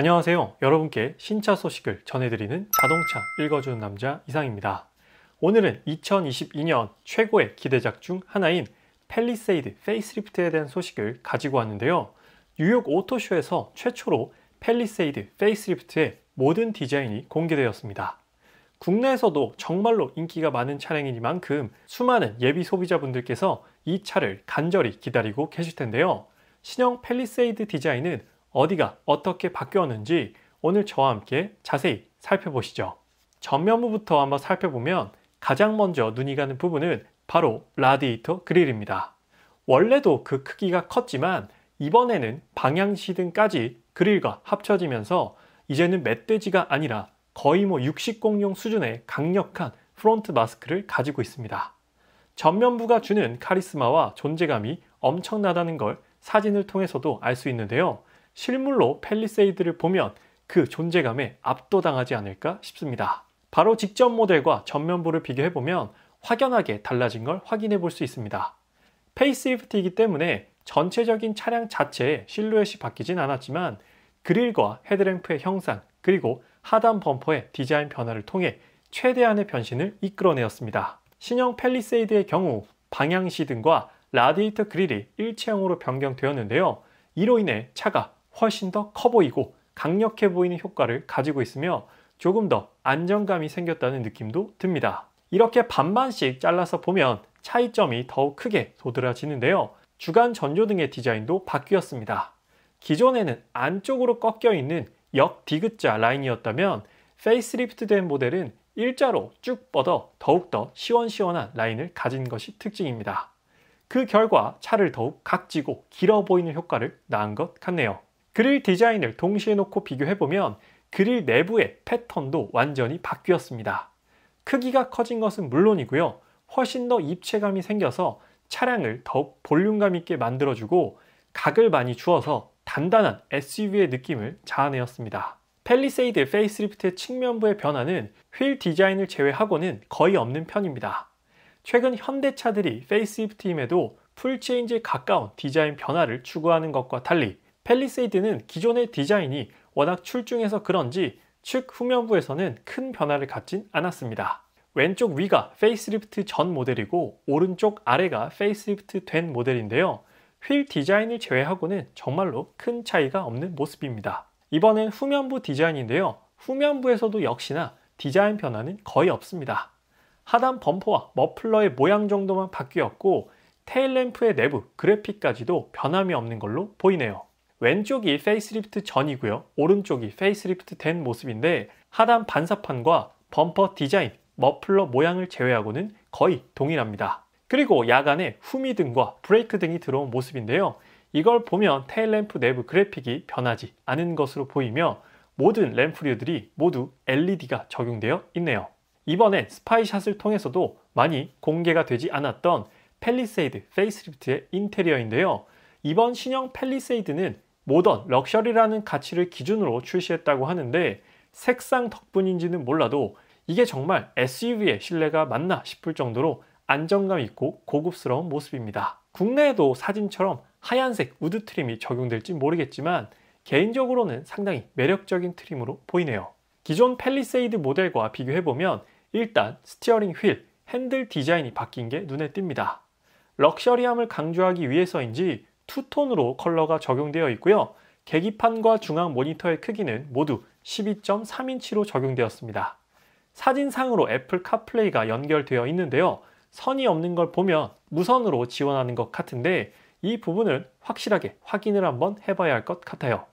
안녕하세요. 여러분께 신차 소식을 전해드리는 자동차 읽어주는 남자 이상입니다. 오늘은 2022년 최고의 기대작 중 하나인 펠리세이드 페이스리프트에 대한 소식을 가지고 왔는데요. 뉴욕 오토쇼에서 최초로 펠리세이드 페이스리프트의 모든 디자인이 공개되었습니다. 국내에서도 정말로 인기가 많은 차량이니만큼 수많은 예비 소비자분들께서 이 차를 간절히 기다리고 계실 텐데요. 신형 펠리세이드 디자인은 어디가 어떻게 바뀌었는지 오늘 저와 함께 자세히 살펴보시죠. 전면부부터 한번 살펴보면 가장 먼저 눈이 가는 부분은 바로 라디에이터 그릴입니다. 원래도 그 크기가 컸지만 이번에는 방향시등까지 그릴과 합쳐지면서 이제는 멧돼지가 아니라 거의 뭐 60공용 수준의 강력한 프론트 마스크를 가지고 있습니다. 전면부가 주는 카리스마와 존재감이 엄청나다는 걸 사진을 통해서도 알 수 있는데요. 실물로 펠리세이드를 보면 그 존재감에 압도당하지 않을까 싶습니다. 바로 직전 모델과 전면부를 비교해보면 확연하게 달라진 걸 확인해 볼 수 있습니다. 페이스리프트이기 때문에 전체적인 차량 자체의 실루엣이 바뀌진 않았지만 그릴과 헤드램프의 형상 그리고 하단 범퍼의 디자인 변화를 통해 최대한의 변신을 이끌어내었습니다. 신형 펠리세이드의 경우 방향 시등과 라디에이터 그릴이 일체형으로 변경되었는데요. 이로 인해 차가 훨씬 더 커 보이고 강력해 보이는 효과를 가지고 있으며 조금 더 안정감이 생겼다는 느낌도 듭니다. 이렇게 반반씩 잘라서 보면 차이점이 더욱 크게 도드라지는데요. 주간 전조등의 디자인도 바뀌었습니다. 기존에는 안쪽으로 꺾여 있는 역디귿자 라인이었다면 페이스리프트된 모델은 일자로 쭉 뻗어 더욱더 시원시원한 라인을 가진 것이 특징입니다. 그 결과 차를 더욱 각지고 길어 보이는 효과를 낳은 것 같네요. 그릴 디자인을 동시에 놓고 비교해보면 그릴 내부의 패턴도 완전히 바뀌었습니다. 크기가 커진 것은 물론이고요. 훨씬 더 입체감이 생겨서 차량을 더욱 볼륨감 있게 만들어주고 각을 많이 주어서 단단한 SUV의 느낌을 자아내었습니다. 펠리세이드 페이스리프트의 측면부의 변화는 휠 디자인을 제외하고는 거의 없는 편입니다. 최근 현대차들이 페이스리프트임에도 풀체인지에 가까운 디자인 변화를 추구하는 것과 달리 펠리세이드는 기존의 디자인이 워낙 출중해서 그런지 측 후면부에서는 큰 변화를 갖진 않았습니다. 왼쪽 위가 페이스리프트 전 모델이고 오른쪽 아래가 페이스리프트 된 모델인데요. 휠 디자인을 제외하고는 정말로 큰 차이가 없는 모습입니다. 이번엔 후면부 디자인인데요. 후면부에서도 역시나 디자인 변화는 거의 없습니다. 하단 범퍼와 머플러의 모양 정도만 바뀌었고 테일램프의 내부 그래픽까지도 변함이 없는 걸로 보이네요. 왼쪽이 페이스리프트 전이고요. 오른쪽이 페이스리프트 된 모습인데 하단 반사판과 범퍼 디자인, 머플러 모양을 제외하고는 거의 동일합니다. 그리고 야간에 후미 등과 브레이크 등이 들어온 모습인데요. 이걸 보면 테일램프 내부 그래픽이 변하지 않은 것으로 보이며 모든 램프류들이 모두 LED가 적용되어 있네요. 이번엔 스파이샷을 통해서도 많이 공개가 되지 않았던 펠리세이드 페이스리프트의 인테리어인데요. 이번 신형 펠리세이드는 모던, 럭셔리라는 가치를 기준으로 출시했다고 하는데 색상 덕분인지는 몰라도 이게 정말 SUV의 신뢰가 맞나 싶을 정도로 안정감 있고 고급스러운 모습입니다. 국내에도 사진처럼 하얀색 우드 트림이 적용될지 모르겠지만 개인적으로는 상당히 매력적인 트림으로 보이네요. 기존 팰리세이드 모델과 비교해보면 일단 스티어링 휠, 핸들 디자인이 바뀐 게 눈에 띕니다. 럭셔리함을 강조하기 위해서인지 투톤으로 컬러가 적용되어 있고요. 계기판과 중앙 모니터의 크기는 모두 12.3인치로 적용되었습니다. 사진상으로 애플 카플레이가 연결되어 있는데요. 선이 없는 걸 보면 무선으로 지원하는 것 같은데 이 부분은 확실하게 확인을 한번 해봐야 할 것 같아요.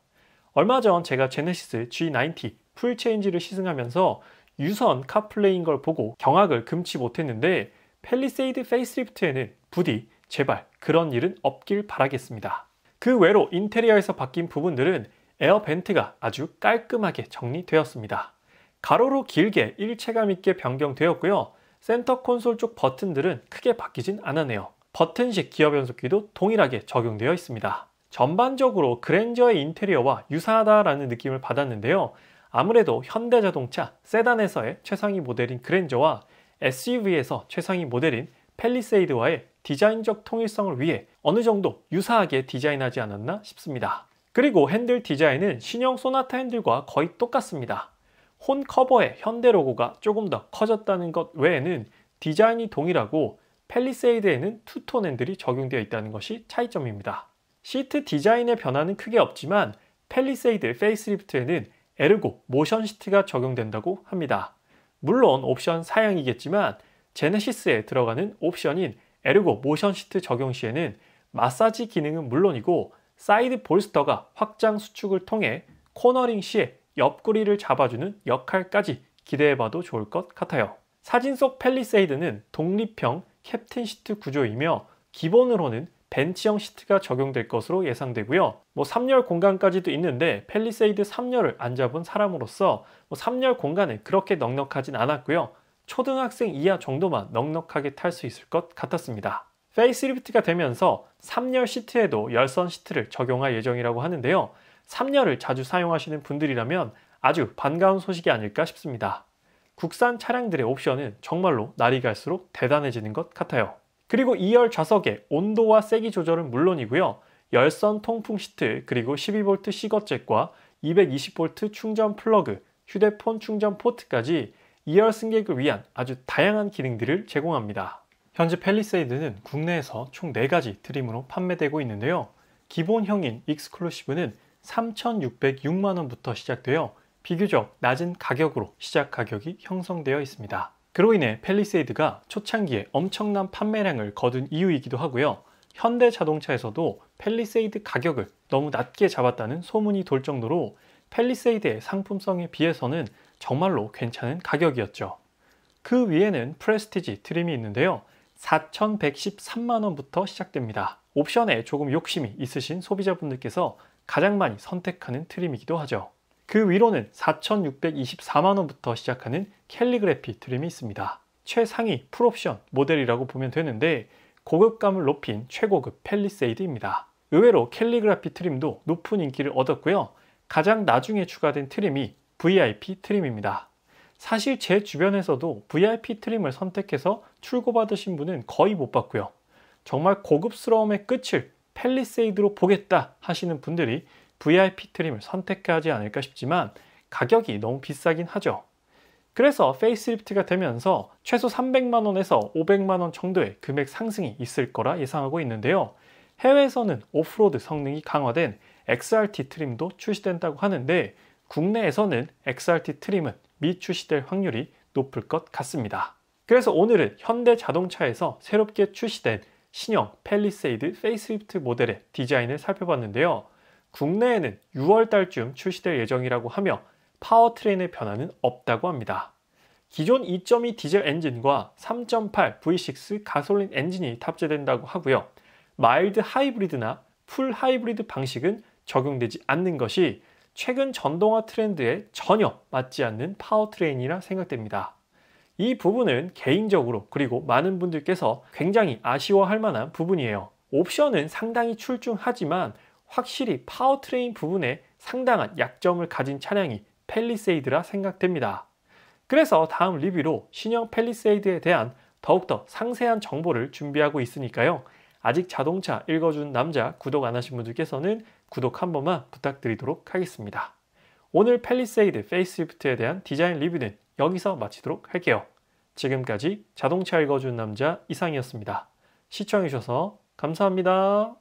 얼마 전 제가 제네시스 G90 풀체인지를 시승하면서 유선 카플레이인 걸 보고 경악을 금치 못했는데 펠리세이드 페이스리프트에는 부디 제발 그런 일은 없길 바라겠습니다. 그 외로 인테리어에서 바뀐 부분들은 에어 벤트가 아주 깔끔하게 정리되었습니다. 가로로 길게 일체감 있게 변경되었고요. 센터 콘솔 쪽 버튼들은 크게 바뀌진 않았네요. 버튼식 기어 변속기도 동일하게 적용되어 있습니다. 전반적으로 그랜저의 인테리어와 유사하다라는 느낌을 받았는데요. 아무래도 현대자동차 세단에서의 최상위 모델인 그랜저와 SUV에서 최상위 모델인 펠리세이드와의 디자인적 통일성을 위해 어느 정도 유사하게 디자인하지 않았나 싶습니다. 그리고 핸들 디자인은 신형 소나타 핸들과 거의 똑같습니다. 혼 커버의 현대 로고가 조금 더 커졌다는 것 외에는 디자인이 동일하고 펠리세이드에는 투톤 핸들이 적용되어 있다는 것이 차이점입니다. 시트 디자인의 변화는 크게 없지만 펠리세이드 페이스리프트에는 에르고 모션 시트가 적용된다고 합니다. 물론 옵션 사양이겠지만 제네시스에 들어가는 옵션인 에르고 모션 시트 적용 시에는 마사지 기능은 물론이고 사이드 볼스터가 확장 수축을 통해 코너링 시에 옆구리를 잡아주는 역할까지 기대해봐도 좋을 것 같아요. 사진 속 펠리세이드는 독립형 캡틴 시트 구조이며 기본으로는 벤치형 시트가 적용될 것으로 예상되고요. 뭐 3열 공간까지도 있는데 펠리세이드 3열을 안 잡은 사람으로서 뭐 3열 공간은 그렇게 넉넉하진 않았고요. 초등학생 이하 정도만 넉넉하게 탈 수 있을 것 같았습니다. 페이스리프트가 되면서 3열 시트에도 열선 시트를 적용할 예정이라고 하는데요. 3열을 자주 사용하시는 분들이라면 아주 반가운 소식이 아닐까 싶습니다. 국산 차량들의 옵션은 정말로 날이 갈수록 대단해지는 것 같아요. 그리고 2열 좌석의 온도와 세기 조절은 물론이고요. 열선 통풍 시트 그리고 1 2볼트 시거잭과 2 2 0볼트 충전 플러그, 휴대폰 충전 포트까지 e 열 승객을 위한 아주 다양한 기능들을 제공합니다. 현재 펠리세이드는 국내에서 총 4가지 트림으로 판매되고 있는데요. 기본형인 익스클루시브는 3,606만원부터 시작되어 비교적 낮은 가격으로 시작 가격이 형성되어 있습니다. 그로 인해 펠리세이드가 초창기에 엄청난 판매량을 거둔 이유이기도 하고요. 현대 자동차에서도 펠리세이드 가격을 너무 낮게 잡았다는 소문이 돌 정도로 펠리세이드의 상품성에 비해서는 정말로 괜찮은 가격이었죠. 그 위에는 프레스티지 트림이 있는데요. 4,113만원부터 시작됩니다. 옵션에 조금 욕심이 있으신 소비자분들께서 가장 많이 선택하는 트림이기도 하죠. 그 위로는 4,624만원부터 시작하는 캘리그래피 트림이 있습니다. 최상위 풀옵션 모델이라고 보면 되는데 고급감을 높인 최고급 펠리세이드입니다. 의외로 캘리그래피 트림도 높은 인기를 얻었고요. 가장 나중에 추가된 트림이 VIP 트림입니다. 사실 제 주변에서도 VIP 트림을 선택해서 출고받으신 분은 거의 못 봤고요. 정말 고급스러움의 끝을 팰리세이드로 보겠다 하시는 분들이 VIP 트림을 선택하지 않을까 싶지만 가격이 너무 비싸긴 하죠. 그래서 페이스리프트가 되면서 최소 300만원에서 500만원 정도의 금액 상승이 있을 거라 예상하고 있는데요. 해외에서는 오프로드 성능이 강화된 XRT 트림도 출시된다고 하는데 국내에서는 XRT 트림은 미 출시될 확률이 높을 것 같습니다. 그래서 오늘은 현대 자동차에서 새롭게 출시된 신형 펠리세이드 페이스리프트 모델의 디자인을 살펴봤는데요. 국내에는 6월 달쯤 출시될 예정이라고 하며 파워트레인의 변화는 없다고 합니다. 기존 2.2 디젤 엔진과 3.8 V6 가솔린 엔진이 탑재된다고 하고요. 마일드 하이브리드나 풀 하이브리드 방식은 적용되지 않는 것이 최근 전동화 트렌드에 전혀 맞지 않는 파워트레인이라 생각됩니다. 이 부분은 개인적으로 그리고 많은 분들께서 굉장히 아쉬워할 만한 부분이에요. 옵션은 상당히 출중하지만 확실히 파워트레인 부분에 상당한 약점을 가진 차량이 펠리세이드라 생각됩니다. 그래서 다음 리뷰로 신형 펠리세이드에 대한 더욱더 상세한 정보를 준비하고 있으니까요. 아직 자동차 읽어준 남자 구독 안 하신 분들께서는 구독 한 번만 부탁드리도록 하겠습니다. 오늘 펠리세이드 페이스리프트에 대한 디자인 리뷰는 여기서 마치도록 할게요. 지금까지 자동차 읽어준 남자 이상이었습니다. 시청해주셔서 감사합니다.